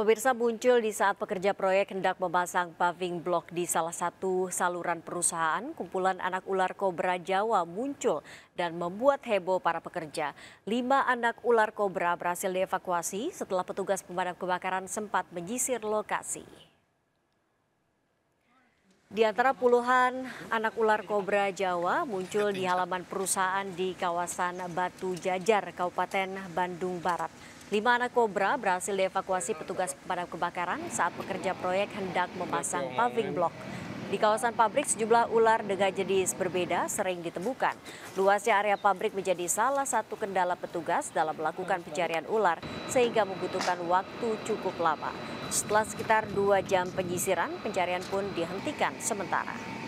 Pemirsa muncul di saat pekerja proyek hendak memasang paving blok di salah satu saluran perusahaan, kumpulan anak ular kobra Jawa muncul dan membuat heboh para pekerja. Lima anak ular kobra berhasil dievakuasi setelah petugas pemadam kebakaran sempat menyisir lokasi. Di antara puluhan anak ular kobra Jawa muncul di halaman perusahaan di kawasan Batu Jajar, Kabupaten Bandung Barat. Lima anak kobra berhasil dievakuasi petugas pemadam kebakaran saat pekerja proyek hendak memasang paving block. Di kawasan pabrik, sejumlah ular dengan jenis berbeda sering ditemukan. Luasnya area pabrik menjadi salah satu kendala petugas dalam melakukan pencarian ular, sehingga membutuhkan waktu cukup lama. Setelah sekitar dua jam penyisiran, pencarian pun dihentikan sementara.